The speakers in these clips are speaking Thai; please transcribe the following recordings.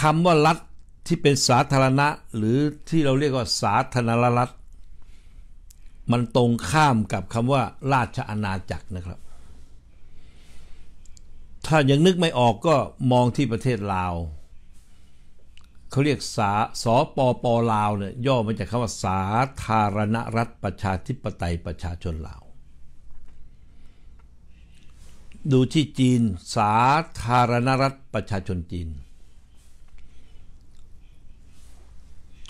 คำว่ารัฐที่เป็นสาธารณะหรือที่เราเรียกว่าสาธารณรัฐ มันตรงข้ามกับคำว่าราชอาณาจักรนะครับ ถ้ายังนึกไม่ออกก็มองที่ประเทศลาวเขาเรียกสาสปปลาวเนี่ยย่อมาจากคำว่าสาธารณรัฐประชาธิปไตยประชาชนลาวดูที่จีนสาธารณรัฐประชาชนจีน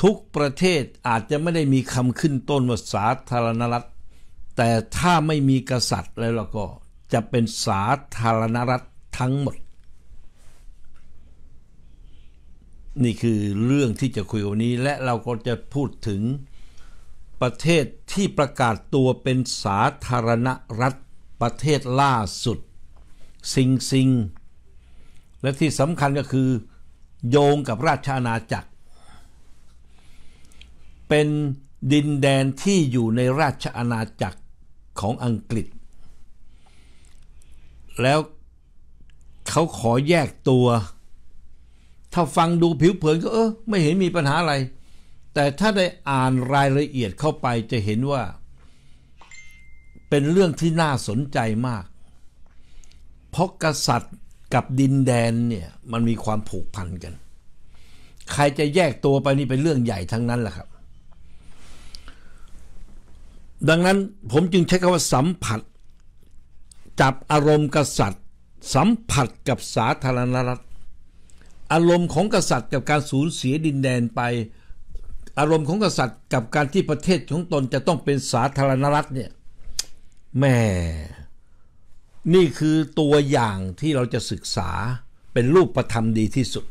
ทุกประเทศอาจจะไม่ได้มีคำขึ้นต้นว่าสาธารณรัฐ แต่ถ้าไม่มีกษัตริย์แล้วก็จะเป็นสาธารณรัฐทั้งหมด นี่คือเรื่องที่จะคุยวันนี้และเราก็จะพูดถึงประเทศที่ประกาศตัวเป็นสาธารณรัฐประเทศล่าสุดซิงซิง และที่สำคัญก็คือโยงกับราชอาณาจักรเป็นดินแดนที่อยู่ในราชอาณาจักรของอังกฤษ แล้วเขาขอแยกตัว ถ้าฟังดูผิวเผินก็ เออไม่เห็นมีปัญหาอะไร แต่ถ้าได้อ่านรายละเอียดเข้าไปจะเห็นว่า เป็นเรื่องที่น่าสนใจมาก เพราะกษัตริย์กับดินแดนเนี่ยมันมีความผูกพันกัน ใครจะแยกตัวไปนี่เป็นเรื่องใหญ่ทั้งนั้นแหละครับดังนั้นผมจึงใช้คำว่าสัมผัส จับอารมณ์กษัตริย์ สัมผัสกับสาธารณรัฐ อารมณ์ของกษัตริย์กับการสูญเสียดินแดนไป อารมณ์ของกษัตริย์กับการที่ประเทศของตนจะต้องเป็นสาธารณรัฐเนี่ยแม่นี่คือตัวอย่างที่เราจะศึกษาเป็นรูปประธรรมดีที่สุด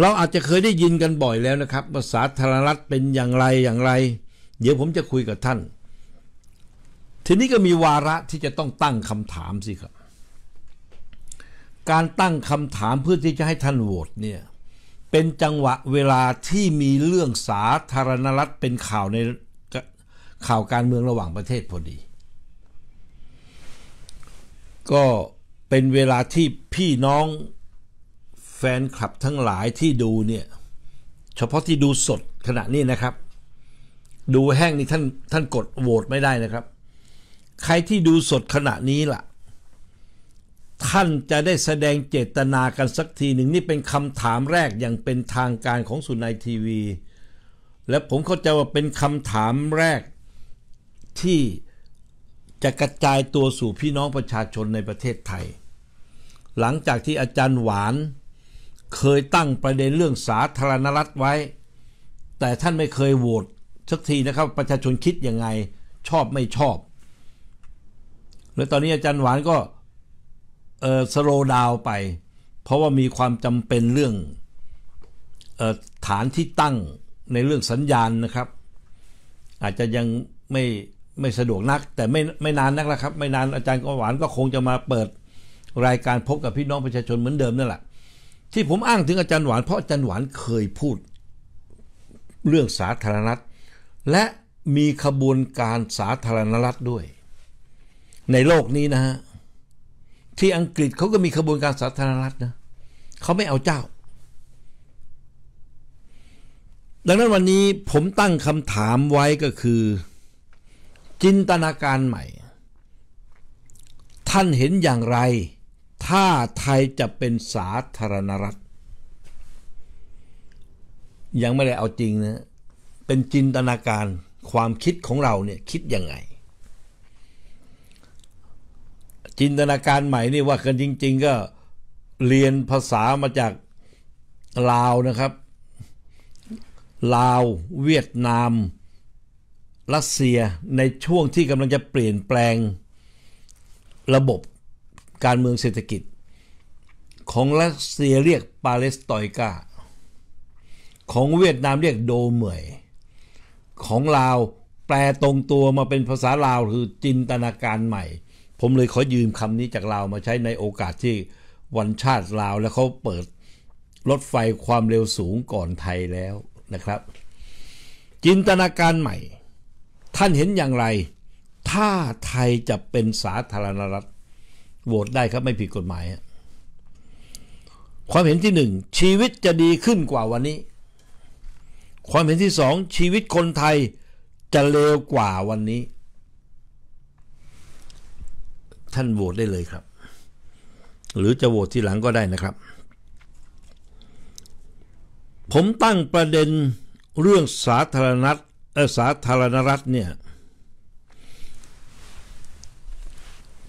เราอาจจะเคยได้ยินกันบ่อยแล้วนะครับว่าสาธารณรัฐเป็นอย่างไรอย่างไรเดี๋ยวผมจะคุยกับท่าน ทีนี้ก็มีวาระที่จะต้องตั้งคำถามสิครับ การตั้งคำถามเพื่อที่จะให้ท่านโหวตเนี่ย เป็นจังหวะเวลาที่มีเรื่องสาธารณรัฐเป็นข่าวในข่าวการเมืองระหว่างประเทศพอดี ก็เป็นเวลาที่พี่น้องแฟนคลับทั้งหลายที่ดูเนี่ย เฉพาะที่ดูสดขณะนี้นะครับดูแห้งนี่ท่านท่านกดโหวตไม่ได้นะครับ ใครที่ดูสดขณะนี้ล่ะ ท่านจะได้แสดงเจตนากันสักทีหนึ่งนี่เป็นคำถามแรกอย่างเป็นทางการของสุนัยทีวี และผมเข้าใจว่าเป็นคำถามแรกที่ จะกระจายตัวสู่พี่น้องประชาชนในประเทศไทย หลังจากที่อาจารย์หวาน เคยตั้งประเด็นเรื่องสาธารณรัฐไว้ แต่ท่านไม่เคยโหวตสักทีนะครับประชาชนคิดยังไงชอบไม่ชอบ แล้วตอนนี้อาจารย์หวานก็เออสโลดาวไป เพราะว่ามีความจำเป็นเรื่องออฐานที่ตั้งในเรื่องสัญญาณนะครับ อาจจะยังไม่ไม่สะดวกนักแต่ไม่ไม่นานนักแล้วครับ ไม่นานอาจารย์กหวานก็คงจะมาเปิดรายการพบกับพี่น้องประชาชนเหมือนเดิมนั่นแหละที่ผมอ้างถึงอาจารย์หวานเพราะอาจารย์หวานเคยพูดเรื่องสาธารณรัฐและมีขบวนการสาธารณรัฐด้วย ในโลกนี้นะฮะที่อังกฤษเขาก็มีขบวนการสาธารณรัฐนะเขาไม่เอาเจ้า ดังนั้นวันนี้ผมตั้งคำถามไว้ก็คือจินตนาการใหม่ ท่านเห็นอย่างไร ถ้าไทยจะเป็นสาธารณรัฐยังไม่ได้เอาจริงนะเป็นจินตนาการความคิดของเราเนี่ยคิดยังไง จินตนาการใหม่นี่ว่ากันจริง ๆ ก็เรียนภาษามาจากลาวนะครับลาวเวียดนามรัสเซียในช่วงที่กำลังจะเปลี่ยนแปลงระบบการเมืองเศรษฐกิจ ของรัสเซียเรียกปาเลสตอยกาของเวียดนามเรียกโดเหมยของลาว แปลตรงตัวมาเป็นภาษาลาว คือจินตนาการใหม่ ผมเลยขอยืมคำนี้จากลาวมาใช้ในโอกาสที่วันชาติลาว แล้วเขาเปิดรถไฟความเร็วสูงก่อนไทยแล้วนะครับ จินตนาการใหม่ท่านเห็นอย่างไร ถ้าไทยจะเป็นสาธารณรัฐโหวตได้ครับไม่ผิดกฎหมาย ความเห็นที่หนึ่ง ชีวิตจะดีขึ้นกว่าวันนี้ความเห็นที่สอง ชีวิตคนไทยจะเลวกว่าวันนี้ ท่านโหวตได้เลยครับ หรือจะโหวตที่หลังก็ได้นะครับ ผมตั้งประเด็นเรื่องสาธารณรัฐสาธารณรัฐเนี่ย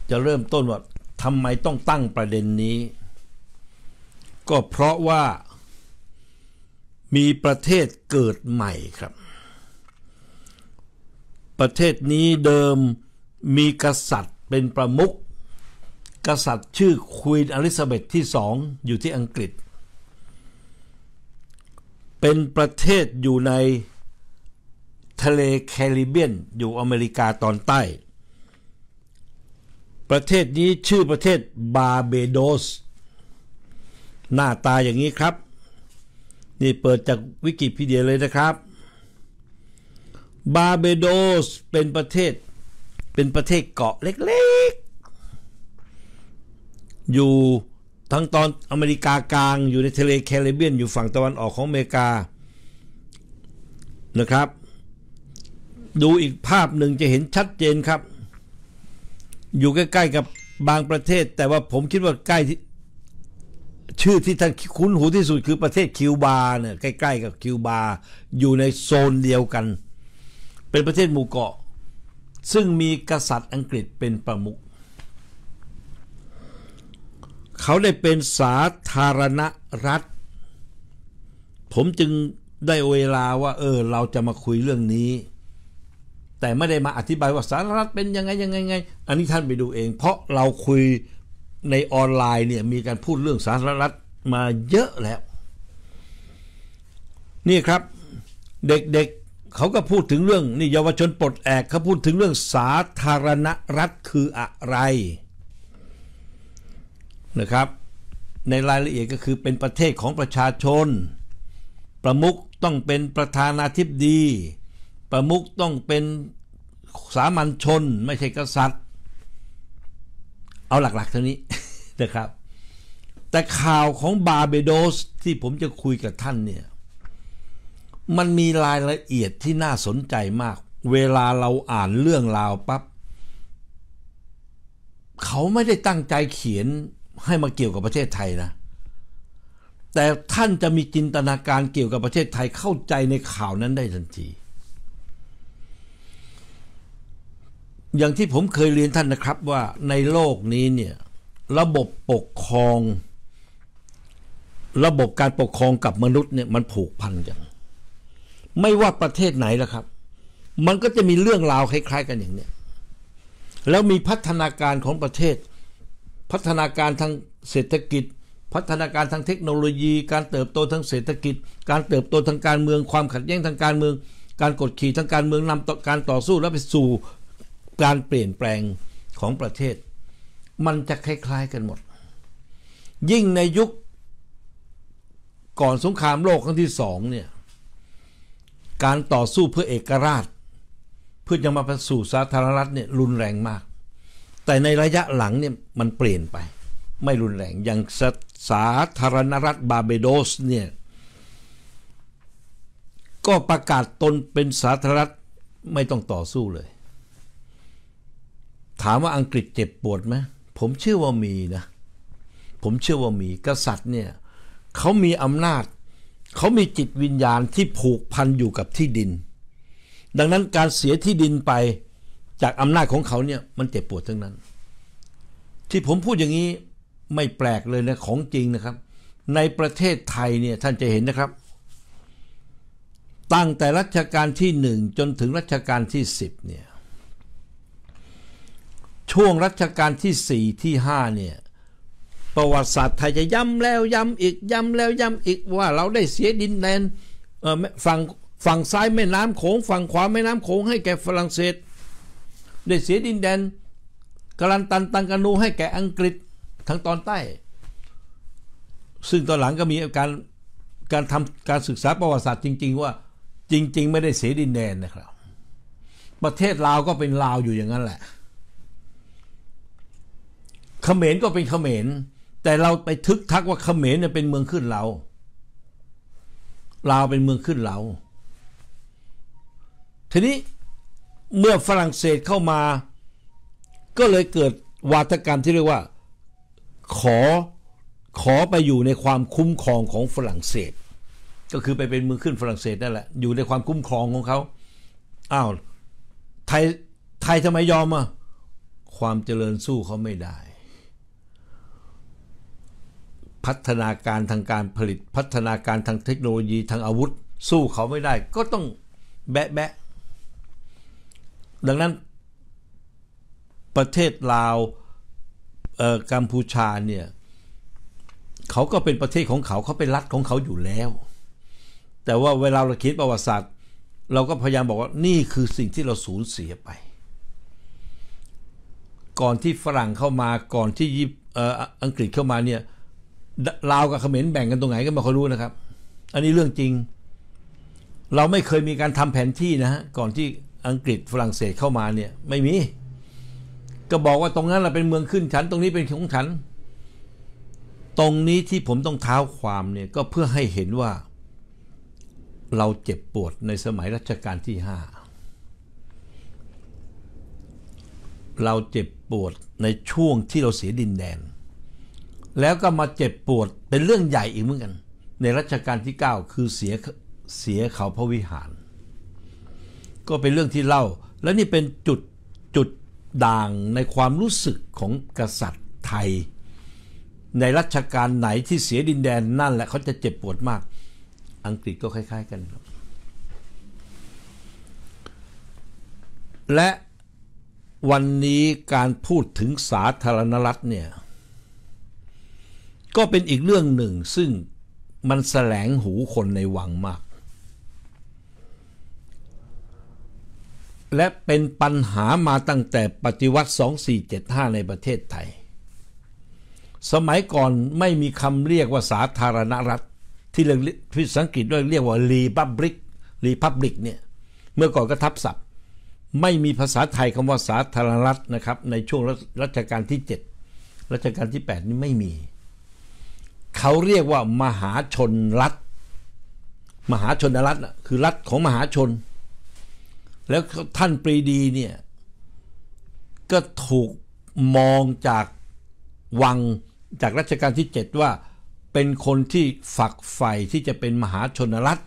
จะเริ่มต้นว่าทำไมต้องตั้งประเด็นนี้ ก็เพราะว่ามีประเทศเกิดใหม่ครับ ประเทศนี้เดิมมีกษัตริย์เป็นประมุขกษัตริย์ชื่อควีนอลิซาเบธที่สองอยู่ที่อังกฤษ เป็นประเทศอยู่ในทะเลแคริบเบียนอยู่อเมริกาตอนใต้ ประเทศนี้ชื่อประเทศบาเบโดส หน้าตาอย่างนี้ครับนี่เปิดจากวิกิพีเดียเลยนะครับ บาเบโดสเป็นประเทศเป็นประเทศเกาะเล็กๆ อยู่ทั้งตอนอเมริกากลางอยู่ในทะเลแคริบเบียน อยู่ฝั่งตะวันออกของอเมริกานะครับ ดูอีกภาพหนึ่งจะเห็นชัดเจนครับ อยู่ใกล้ ๆกับบางประเทศแต่ว่าผมคิดว่าใกล้ทีชื่อที่ท่านคุ้นหูที่สุดคือประเทศคิวบาเนี่ยใกล้ ๆกับคิวบา อยู่ในโซนเดียวกัน เป็นประเทศหมู่เกาะ ซึ่งมีกษัตริย์อังกฤษเป็นประมุขเขาได้เป็นสาธารณรัฐ ผมจึงได้เวลาว่า เออ เราจะมาคุยเรื่องนี้ แต่ไม่ได้มาอธิบายว่าสาธารณรัฐเป็นยังไง ยังไงไง อันนี้ท่านไปดูเองเพราะเราคุยในออนไลน์เนี่ยมีการพูดเรื่องสาธารณรัฐมาเยอะแล้ว นี่ครับ เด็ก ๆเเขาก็พูดถึงเรื่องนี่เยาวชนปลดแอกเขาพูดถึงเรื่องสาธารณรัฐคืออะไรนะครับ ในรายละเอียดก็คือเป็นประเทศของประชาชน ประมุขต้องเป็นประธานาธิบดี ประมุขต้องเป็นสามัญชน ไม่ใช่กษัตริย์ เอาหลัก ๆเท่านี้นะครับแต่ข่าวของบาเบโดสที่ผมจะคุยกับท่านเนี่ยมันมีรายละเอียดที่น่าสนใจมาก เวลาเราอ่านเรื่องราวปับ๊บเขาไม่ได้ตั้งใจเขียนให้มาเกี่ยวกับประเทศไทยนะแต่ท่านจะมีจินตนาการเกี่ยวกับประเทศไทยเข้าใจในข่าวนั้นได้ทันที อย่างที่ผมเคยเรียนท่านนะครับว่าในโลกนี้เนี่ยระบบปกครอง ระบบการปกครองกับมนุษย์เนี่ยมันผูกพันกันไม่ว่าประเทศไหนละครับ มันก็จะมีเรื่องราวคล้าย ๆ กันอย่างเนี้ยแล้วมีพัฒนาการของประเทศ พัฒนาการทางเศรษฐกิจ พัฒนาการทางเทคโนโลยี การเติบโตทางเศรษฐกิจ การเติบโตทางการเมือง ความขัดแย้งทางการเมือง การกดขี่ทางการเมืองนำต่อการต่อสู้และไปสู่การเปลี่ยนแปลงของประเทศมันจะคล้ายๆกันหมด ยิ่งในยุคก่อนสงครามโลกครั้งที่สองเนี่ย การต่อสู้เพื่อเอกราช เพื่อจะมาสู่สาธารณรัฐเนี่ยรุนแรงมาก แต่ในระยะหลังเนี่ยมันเปลี่ยนไป ไม่รุนแรง อย่างสสาธารณรัฐบาเบโดสเนี่ยก็ประกาศตนเป็นสาธารณรัฐไม่ต้องต่อสู้เลย ถามว่าอังกฤษเจ็บปวดไหมผมเชื่อว่ามีนะ ผมเชื่อว่ามีกษัตริย์เนี่ยเขามีอำนาจ เขามีจิตวิญญาณที่ผูกพันอยู่กับที่ดิน ดังนั้นการเสียที่ดินไป จากอำนาจของเขาเนี่ยมันเจ็บปวดทั้งนั้น ที่ผมพูดอย่างนี้ไม่แปลกเลยนะของจริงนะครับ ในประเทศไทยเนี่ยท่านจะเห็นนะครับ ตั้งแต่รัชกาลที่หนึ่งจนถึงรัชกาลที่สิบเนี่ย่วงรัชกาลที่สี่ที่ห้าเนี่ยประวัติศาสตร์ไทยจะย้ำแล้วย้ำอีกย้ำแล้วย้ำอีกว่า เราได้เสียดินแดนฝั่งฝั่งซ้ายแม่น้ำโขงฝั่งขวาแม่น้ำโขงให้แก่ฝรั่งเศส ได้เสียดินแดนกรันตันตังกานูให้แก่อังกฤษทางตอนใต้ ซึ่งตอนหลังก็มีการการทำการศึกษาประวัติศาสตร์จริง ๆ ว่าจริงๆ ไม่ได้เสียดินแดนนะครับ ประเทศลาวก็เป็นลาวอยู่อย่างนั้นแหละเขมรก็เป็นเขมรแต่เราไปทึกทักว่าเขมรเนี่ยเป็นเมืองขึ้นเราลาวเป็นเมืองขึ้นเรา ทีนี้เมื่อฝรั่งเศสเข้ามา ก็เลยเกิดวาทกรรมที่เรียกว่า ขอขอไปอยู่ในความคุ้มครองของฝรั่งเศส ก็คือไปเป็นเมืองขึ้นฝรั่งเศสนั่นแหละอยู่ในความคุ้มครองของเขาอ้าวไทยไทยทำไมยอมอ่ะความเจริญสู้เขาไม่ได้พัฒนาการทางการผลิตพัฒนาการทางเทคโนโลยีทางอาวุธ สู้เขาไม่ได้ ก็ต้องแบะแบะดังนั้นประเทศลาวกัมพูชาเนี่ยเขาก็เป็นประเทศของเขาเขาเป็นรัฐของเขาอยู่แล้ว แต่ว่าเวลาเราคิดประวัติศาสตร์เราก็พยายามบอกว่านี่คือสิ่งที่เราสูญเสียไป ก่อนที่ฝรั่งเข้ามาก่อนที่อังกฤษเข้ามาเนี่ยลาวกับเขมรแบ่งกันตรงไหนก็ไม่คยรู้นะครับ อันนี้เรื่องจริง เราไม่เคยมีการทำแผนที่นะฮะก่อนที่อังกฤษฝรั่งเศสเข้ามาเนี่ย ไม่มี ก็บอกว่าตรงนั้นเราเป็นเมืองขึ้นฉัน ตรงนี้เป็นของฉัน ตรงนี้ที่ผมต้องเท้าความเนี่ย ก็เพื่อให้เห็นว่า เราเจ็บปวดในสมัยรัชกาลที่ห้าเราเจ็บปวดในช่วงที่เราเสียดินแดนแล้วก็มาเจ็บปวดเป็นเรื่องใหญ่อีกเหมือนกัน ในรัชกาลที่ 9 คือเสียเสียเขาพระวิหาร ก็เป็นเรื่องที่เล่า และนี่เป็นจุดจุดด่างในความรู้สึกของกษัตริย์ไทย ในรัชกาลไหนที่เสียดินแดนนั่นแหละเขาจะเจ็บปวดมาก อังกฤษก็คล้ายๆกันครับและวันนี้การพูดถึงสาธารณรัฐเนี่ยก็เป็นอีกเรื่องหนึ่งซึ่งมันแสลงหูคนในวังมาก และเป็นปัญหามาตั้งแต่ปฏิวัติ 2475 ในประเทศไทย สมัยก่อนไม่มีคำเรียกว่า สาธารณรัฐที่เรียกพิสังกฤษด้วยเรียกว่ารีพับลิกรีพับลิกเนี่ยเมื่อก่อนก็ทับศัพท์ ไม่มีภาษาไทยคำว่า สาธารณรัฐนะครับ ในช่วงรัชกาลที่ 7 รัชกาลที่ 8 นี่ไม่มีเขาเรียกว่ามหาชนรัฐ มหาชนรัฐคือรัฐของมหาชน แล้วท่านปรีดีเนี่ยก็ถูกมองจากวังจากรัชกาลที่ 7 ว่าเป็นคนที่ฝักใฝ่ที่จะเป็นมหาชนรัฐ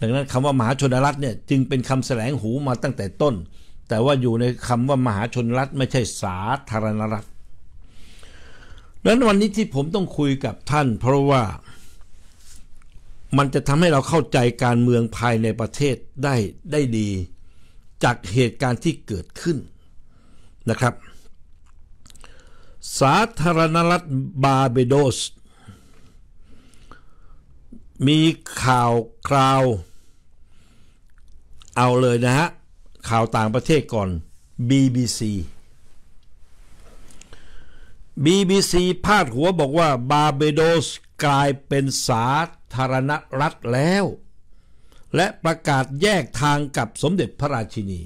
ดังนั้นคำว่ามหาชนรัฐเนี่ยจึงเป็นคำแสลงหูมาตั้งแต่ต้น แต่ว่าอยู่ในคำว่ามหาชนรัฐ ไม่ใช่สาธารณรัฐแล้ววันนี้ที่ผมต้องคุยกับท่านเพราะว่ามันจะทำให้เราเข้าใจการเมืองภายในประเทศได้ได้ดี จากเหตุการณ์ที่เกิดขึ้นนะครับ สาธารณรัฐบาเบโดส มีข่าวคราวเอาเลยนะฮะ ข่าวต่างประเทศก่อน BBC BBC พาดหัวบอกว่า บาเบโดสกลายเป็นสาธารณรัฐแล้ว และประกาศแยกทางกับสมเด็จพระราชินี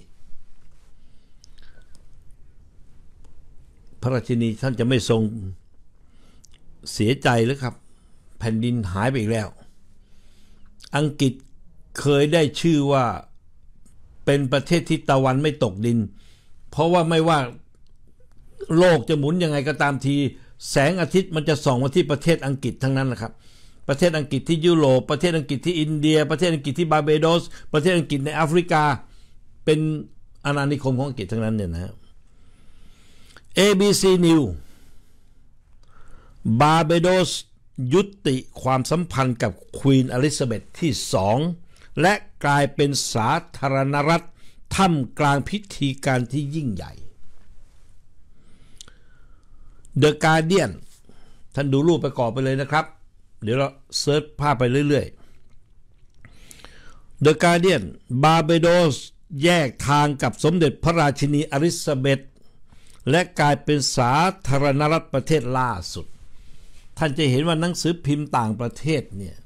พระราชินีท่านจะไม่ทรงเสียใจหรือครับ แผ่นดินหายไปอีกแล้ว อังกฤษเคยได้ชื่อว่าเป็นประเทศที่ตะวันไม่ตกดิน เพราะว่าไม่ว่าโลกจะหมุนยังไงก็ตามทีแสงอาทิตย์มันจะส่องมาที่ประเทศอังกฤษทั้งนั้นแหละครับประเทศอังกฤษที่ยุโรปประเทศอังกฤษที่อินเดีย ประเทศอังกฤษที่บาเบโดส ประเทศอังกฤษในแอฟริกา เป็นอาณานิคมของอังกฤษทั้งนั้นเนี่ยนะ ABC News บาเบโดสยุติความสัมพันธ์กับควีนอลิซาเบธที่สองและกลายเป็นสาธารณรัฐท่ามกลางพิธีการที่ยิ่งใหญ่ The Guardian ท่านดูรูปประกอบไปเลยนะครับ เดี๋ยวเราเซิร์ชภาพไปเรื่อยๆ The Guardian บาเบโดสแยกทางกับสมเด็จพระราชินีอลิซาเบธและกลายเป็นสาธารณรัฐประเทศล่าสุด ท่านจะเห็นว่าหนังสือพิมพ์ต่างประเทศเนี่ย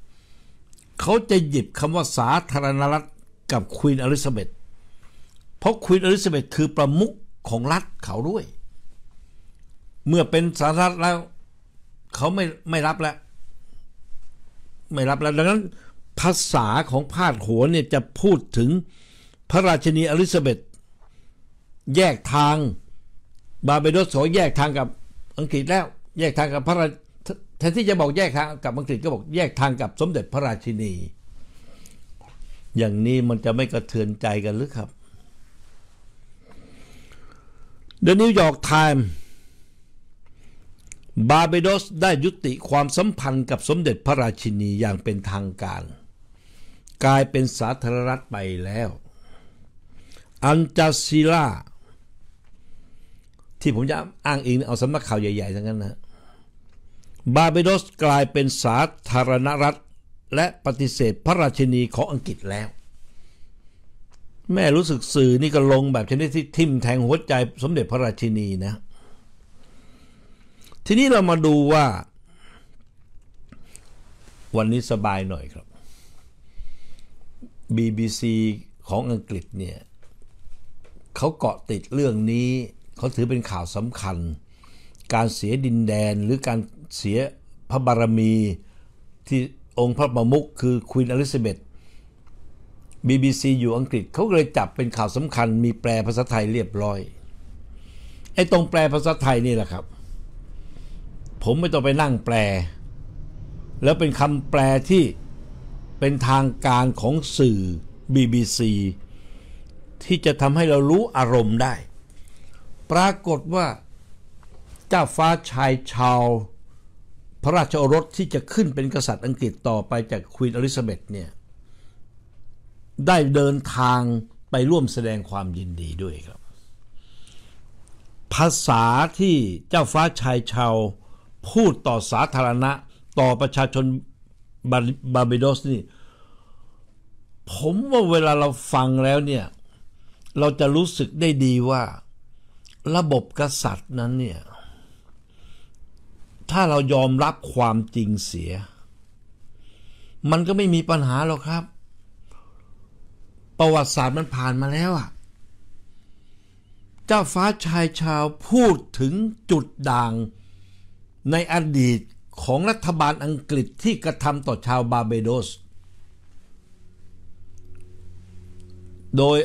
เขาจะหยิบคำว่าสาธารณรัฐกับควีนอลิซาเบธ เพราะควีนอลิซาเบธคือประมุขของรัฐเขาด้วยเมื่อเป็นสาธารณแล้ว เขาไม่ไม่รับแล้ว ไม่รับแล้วดังนั้น ภาษาของพาดหัวเนี่ยจะพูดถึงพระราชนีอลิซาเบธแยกทางบาเบโดสโอแยกทางกับอังกฤษแล้วแยกทางกับพระราแทนที่จะบอกแยกทางกับอังกฤษก็บอก แยกทางกับสมเด็จพระราชินี อย่างนี้มันจะไม่กระเทือนใจกัน หรือครับเดอะนิวยอร์กไทม์บาเบโดสได้ยุติความสัมพันธ์กับสมเด็จพระราชินีอย่างเป็นทางการ กลายเป็นสาธารณรัฐไปแล้ว อันจาซิล่าที่ผมจะอ้างอิงเอาสำนักข่าวใหญ่ๆทั้งนั้นนะบาเบโดสกลายเป็นสาธารณรัฐและปฏิเสธพระราชินีของอังกฤษแล้ว แม่รู้สึกสื่อนี่ก็ลงแบบชนิดที่ทิ่มแทงหัวใจสมเด็จพระราชินีนะเทีนี้เรามาดูว่าวันนี้สบายหน่อยครับ BBC ของอังกฤษเนี่ยเขาเกาะติดเรื่องนี้ เขาถือเป็นข่าวสำคัญ การเสียดินแดนหรือการเสียพระบารมีที่องค์พระประมุขคือควีนอลิซาเบธ BBC อยู่อังกฤษ เขาเลยจับเป็นข่าวสำคัญ มีแปลภาษาไทยเรียบร้อย ไอ้ตรงแปลภาษาไทยนี่แหละครับผมไม่ต้องไปนั่งแปล แล้วเป็นคำแปลที่เป็นทางการของสื่อ BBC ที่จะทำให้เรารู้อารมณ์ได้ ปรากฏว่าเจ้าฟ้าชายชาว พระราชโอรสที่จะขึ้นเป็นกษัตริย์อังกฤษต่อไปจากควีนอลิซาเบธเนี่ยได้เดินทางไปร่วมแสดงความยินดีด้วยครับ ภาษาที่เจ้าฟ้าชายชาวพูดต่อสาธารณะต่อประชาชนบาบิเบโดสนี่ ผมว่าเวลาเราฟังแล้วเนี่ย เราจะรู้สึกได้ดีว่าระบบกษัตริย์นั้นเนี่ย ถ้าเรายอมรับความจริงเสีย มันก็ไม่มีปัญหาหรอกครับ ประวัติศาสตร์มันผ่านมาแล้วอะเจ้าฟ้าชายชาวพูดถึงจุดด่างในอดีตของรัฐบาลอังกฤษที่กระทำต่อชาวบาเบโดส โดย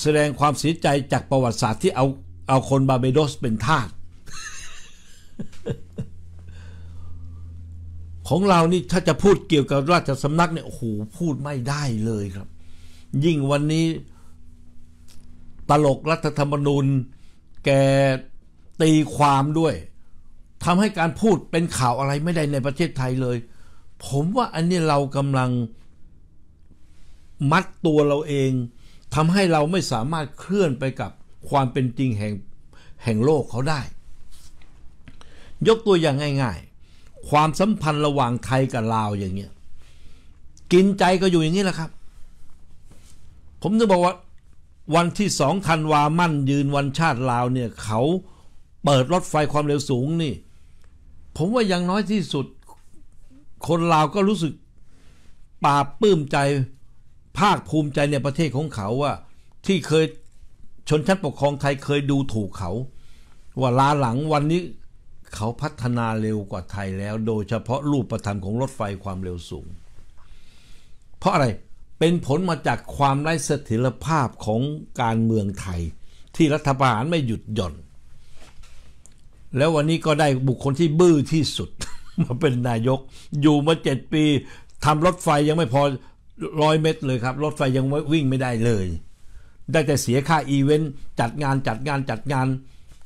แสดงความเสียใจจากประวัติศาสตร์ที่เอาเอาคนบาเบโดสเป็นทาส ของเรานี่ถ้าจะพูดเกี่ยวกับราชสำนักเนี่ย โอ้โห พูดไม่ได้เลยครับ ยิ่งวันนี้ ตลกรัฐธรรมนูญแกตีความด้วยทำให้การพูดเป็นข่าวอะไรไม่ได้ในประเทศไทยเลย ผมว่าอันนี้เรากำลังมัดตัวเราเองทำให้เราไม่สามารถเคลื่อนไปกับความเป็นจริงแห่งแห่งโลกเขาได้ ยกตัวอย่างง่ายๆ ความสัมพันธ์ระหว่างไทยกับลาวอย่างเงี้ย กินใจก็อยู่อย่างนี้แหละครับ ผมจะบอกว่าวันที่สองธันวามั่นยืนวันชาติลาวเนี่ยเขาเปิดรถไฟความเร็วสูงนี่ผมว่ายังน้อยที่สุด คนลาวก็รู้สึกปาปื้มใจภาคภูมิใจในประเทศของเขาว่าที่เคยชนชั้นปกครองไทยเคยดูถูกเขา ว่าลาหลังวันนี้เขาพัฒนาเร็วกว่าไทยแล้ว โดยเฉพาะรูปประธรรมของรถไฟความเร็วสูง เพราะอะไรเป็นผลมาจากความไร้เสถียรภาพของการเมืองไทย ที่รัฐบาลไม่หยุดหย่อนแล้ววันนี้ก็ได้บุคคลที่บื้อที่สุด มาเป็นนายก อยู่มาเจ็ดปีทำรถไฟยังไม่พอร้อยเมตรเลยครับ รถไฟยังวิ่งไม่ได้เลยได้แต่เสียค่าอีเวนต์จัดงานจัดงานจัดงาน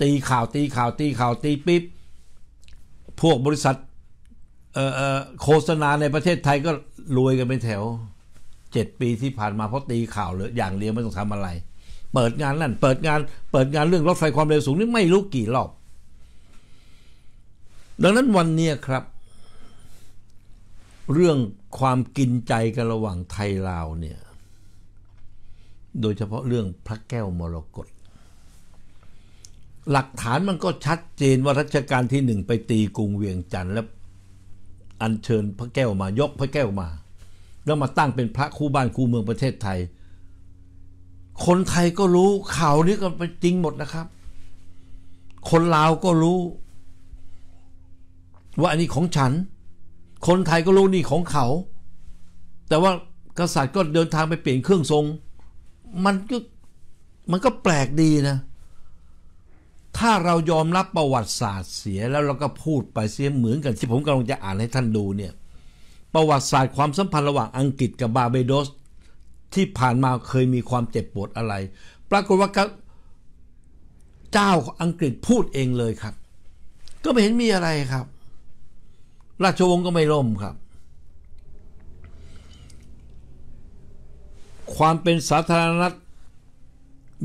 ตีข่าว ตีข่าว ตีข่าวตีปิ๊บ พวกบริษัทโฆษณาในประเทศไทยก็รวยกันเป็นแถวเจ็ดปีที่ผ่านมาเพราะตีข่าวเลยอย่างเดียวไม่ต้องทำอะไร เปิดงานนั่นเปิดงานเปิดงานเรื่องรถไฟความเร็วสูงนี่ไม่รู้กี่รอบดังนั้นวันนี้ครับ เรื่องความกินใจกันระหว่างไทยลาวเนี่ย โดยเฉพาะเรื่องพระแก้วมรกตหลักฐานมันก็ชัดเจนว่ารัชกาลที่หนึ่งไปตีกรุงเวียงจันทร์แล้วอัญเชิญพระแก้วมายกพระแก้วมา แล้วมาตั้งเป็นพระคู่บ้านคู่เมืองประเทศไทย คนไทยก็รู้ข่าวนี้ก็เป็นจริงหมดนะครับ คนลาวก็รู้ว่าอันนี้ของฉัน คนไทยก็รู้นี่ของเขา แต่ว่ากษัตริย์ก็เดินทางไปเปลี่ยนเครื่องทรง มันก็มันก็แปลกดีนะ ถ้าเรายอมรับประวัติศาสตร์เสียแล้วเราก็พูดไปเสียเหมือนกันที่ผมกำลังจะอ่านให้ท่านดูเนี่ย ประวัติศาสตร์ความสัมพันธ์ระหว่างอังกฤษกับบาเบโดสที่ผ่านมาเคยมีความเจ็บปวดอะไร ปรากฏว่าเจ้าอังกฤษพูดเองเลยครับ ก็ไม่เห็นมีอะไรครับราชวงศ์ก็ไม่ล่มครับ ความเป็นสาธารณรัฐ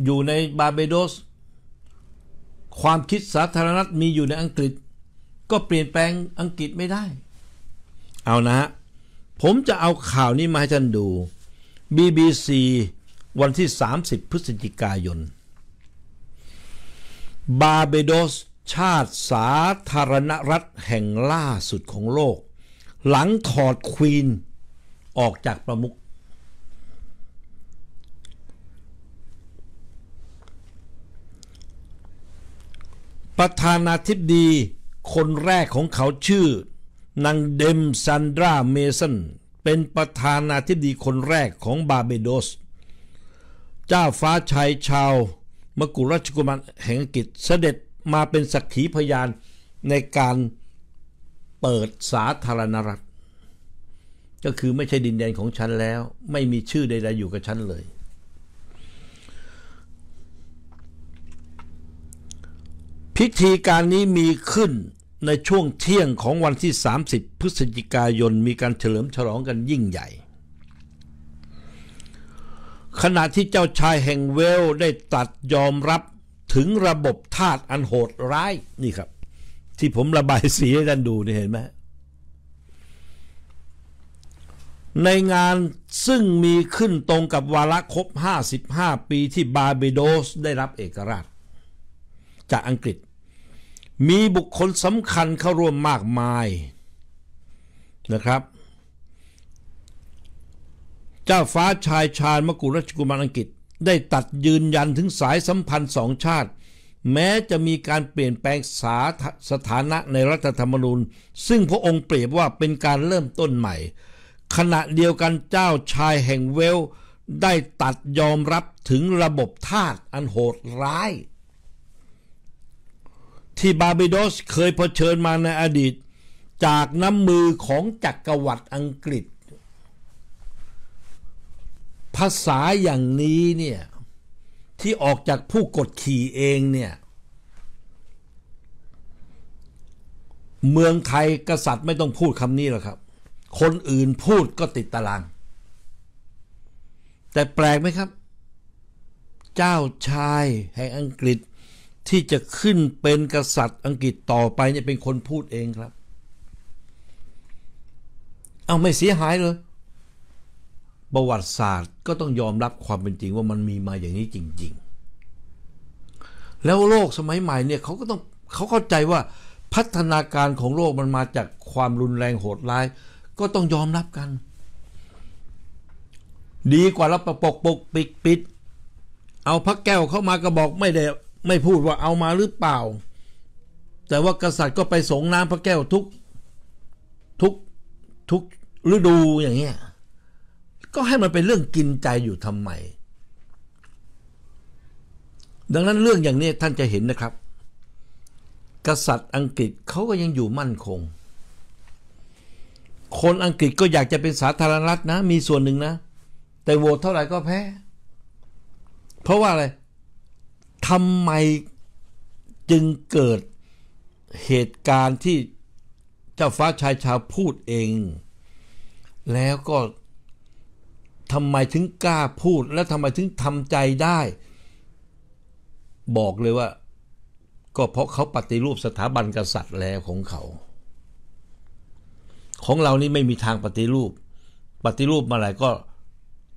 อยู่ในบาเบโดส ความคิดสาธารณรัฐมีอยู่ในอังกฤษ ก็เปลี่ยนแปลงอังกฤษไม่ได้ เอานะฮะผมจะเอาข่าวนี้มาให้ท่านดู BBC วันที่ 30 พฤศจิกายน บาเบโดสชาติสาธารณรัฐ แห่งล่าสุดของโลก หลังถอดควีน ออกจากประมุขประธานาธิบดีคนแรกของเขาชื่อ นางเดมซันดรา เมสัน เป็นประธานาธิบดีคนแรกของบาเบโดส เจ้าฟ้าชายชาว มกุราชกุมารแห่ง อังกฤษเสด็จมาเป็นสักขีพยานในการเปิดสาธารณรัฐ ก็คือไม่ใช่ดินแดนของฉันแล้วไม่มีชื่อใดๆอยู่กับฉันเลย พิธีการนี้มีขึ้นในช่วงเที่ยงของวันที่ 30 พฤศจิกายนมีการเฉลิมฉลองกันยิ่งใหญ่ ขณะที่เจ้าชายแห่งเวลได้ตัดยอมรับถึงระบบธาตุอันโหดร้าย นี่ครับ ที่ผมระบายสีให้ท่านดู นี่เห็นไหมในงานซึ่งมีขึ้นตรงกับวาระครบ 55 ปีที่บาร์เบโดสได้รับเอกราช จากอังกฤษมีบุคคลสำคัญเข้าร่วมมากมายนะครับ เจ้าฟ้าชายชาญมกุฎราชกุมารอังกฤษได้ตัดยืนยันถึงสายสัมพันธ์สองชาติ แม้จะมีการเปลี่ยนแปลงสาสถานะในรัฐธรรมนูญซึ่งพระองค์เปรียบว่าเป็นการเริ่มต้นใหม่ ขณะเดียวกันเจ้าชายแห่งเวล ได้ตัดยอมรับถึงระบบทาสอันโหดร้าย ที่บาบิโดสเคยเผชิญมาในอดีต จากน้ำมือของจักรวรรดิอังกฤษภาษาอย่างนี้เนี่ย ที่ออกจากผู้กดขี่เองเนี่ย เมืองไทยกษัตริย์ไม่ต้องพูดคำนี้หรอกครับ คนอื่นพูดก็ติดตาราง แต่แปลกไหมครับ เจ้าชายแห่งอังกฤษที่จะขึ้นเป็นกษัตริย์อังกฤษต่อไปเนี่ยเป็นคนพูดเองครับ เอาไม่เสียหายเลยประวัติศาสตร์ก็ต้องยอมรับความเป็นจริงว่ามันมีมาอย่างนี้จริงๆ แล้วโลกสมัยใหม่เนี่ยเขาก็ต้องเขาเข้าใจว่าพัฒนาการของโลกมันมาจากความรุนแรงโหดร้าย ก็ต้องยอมรับกัน ดีกว่าเราประปกปกปิดปิด เอาพระแก้วเข้ามาก็บอกไม่ได้ไม่พูดว่าเอามาหรือเปล่า แต่ว่ากษัตริย์ก็ไปสงน้ำพระแก้วทุกทุกทุกฤดูอย่างเงี้ยก็ให้มันเป็นเรื่องกินใจอยู่ทำไมดังนั้นเรื่องอย่างนี้ท่านจะเห็นนะครับ กษัตริย์อังกฤษเขาก็ยังอยู่มั่นคง คนอังกฤษก็อยากจะเป็นสาธารณรัฐนะ มีส่วนหนึ่งนะ แต่โหวตเท่าไหร่ก็แพ้ เพราะว่าอะไรทำไมจึงเกิดเหตุการณ์ที่เจ้าฟ้าชายชาวพูดเอง แล้วก็ทำไมถึงกล้าพูดและทำไมถึงทำใจได้ บอกเลยว่า ก็เพราะเขาปฏิรูปสถาบันกษัตริย์แล้วของเขา ของเรานี่ไม่มีทางปฏิรูป ปฏิรูปมาอะไรก็